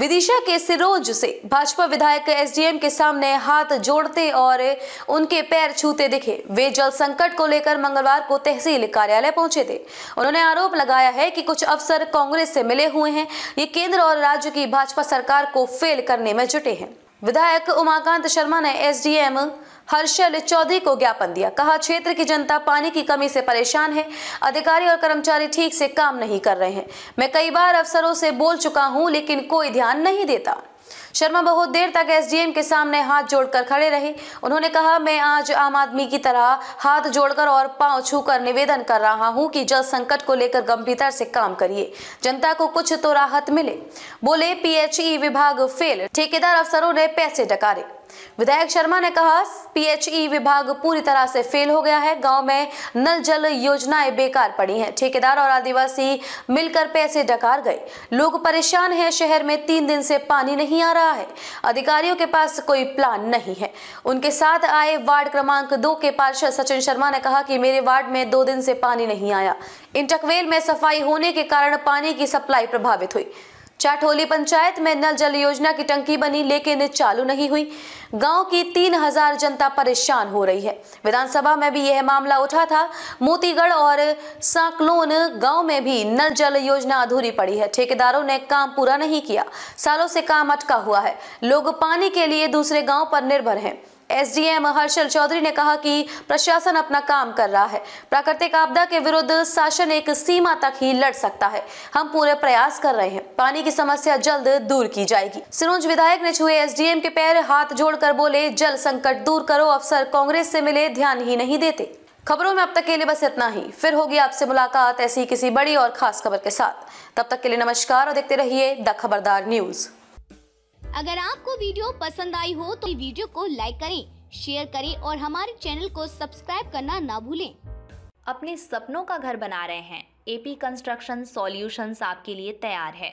विदिशा के सिरोज से भाजपा विधायक एसडीएम के सामने हाथ जोड़ते और उनके पैर छूते दिखे वे जल संकट को लेकर मंगलवार को तहसील कार्यालय पहुंचे थे उन्होंने आरोप लगाया है कि कुछ अफसर कांग्रेस से मिले हुए हैं ये केंद्र और राज्य की भाजपा सरकार को फेल करने में जुटे हैं विधायक उमाकांत शर्मा ने एसडीएम हर्षल चौधरी को ज्ञापन दिया कहा क्षेत्र की जनता पानी की कमी से परेशान है अधिकारी और कर्मचारी ठीक से काम नहीं कर रहे हैं मैं कई बार अफसरों से बोल चुका हूं लेकिन कोई ध्यान नहीं देता शर्मा बहुत देर तक एसडीएम के सामने हाथ जोड़कर खड़े रहे उन्होंने कहा मैं आज आम आदमी की तरह हाथ जोड़कर और पांव छूकर निवेदन कर रहा हूं कि जल संकट को लेकर गंभीरता से काम करिए जनता को कुछ तो राहत मिले बोले पीएचई विभाग फेल ठेकेदार अफसरों ने पैसे डकारे विधायक शर्मा ने कहा पीएचई विभाग पूरी तरह से फेल हो गया है गांव में नल जल योजनाएं बेकार पड़ी हैं ठेकेदार और आदिवासी मिलकर पैसे डकार गए लोग परेशान हैं शहर में तीन दिन से पानी नहीं आ रहा है अधिकारियों के पास कोई प्लान नहीं है उनके साथ आए वार्ड क्रमांक दो के पार्षद सचिन शर्मा ने कहा कि मेरे वार्ड में दो दिन से पानी नहीं आया इंटकवेल में सफाई होने के कारण पानी की सप्लाई प्रभावित हुई चाटोली पंचायत में नल जल योजना की टंकी बनी लेकिन चालू नहीं हुई गांव की तीन हजार जनता परेशान हो रही है विधानसभा में भी यह मामला उठा था मोतीगढ़ और साकलोन गांव में भी नल जल योजना अधूरी पड़ी है ठेकेदारों ने काम पूरा नहीं किया सालों से काम अटका हुआ है लोग पानी के लिए दूसरे गाँव पर निर्भर है एसडीएम हर्षल चौधरी ने कहा कि प्रशासन अपना काम कर रहा है प्राकृतिक आपदा के विरुद्ध शासन एक सीमा तक ही लड़ सकता है हम पूरे प्रयास कर रहे हैं पानी की समस्या जल्द दूर की जाएगी सिरोंज विधायक ने छुए एसडीएम के पैर हाथ जोड़कर बोले जल संकट दूर करो अफसर कांग्रेस से मिले ध्यान ही नहीं देते खबरों में अब तक के लिए बस इतना ही फिर होगी आपसे मुलाकात ऐसी किसी बड़ी और खास खबर के साथ तब तक के लिए नमस्कार और देखते रहिए द खबरदार न्यूज अगर आपको वीडियो पसंद आई हो तो वीडियो को लाइक करें शेयर करें और हमारे चैनल को सब्सक्राइब करना ना भूलें अपने सपनों का घर बना रहे हैं एपी कंस्ट्रक्शन सॉल्यूशंस आपके लिए तैयार है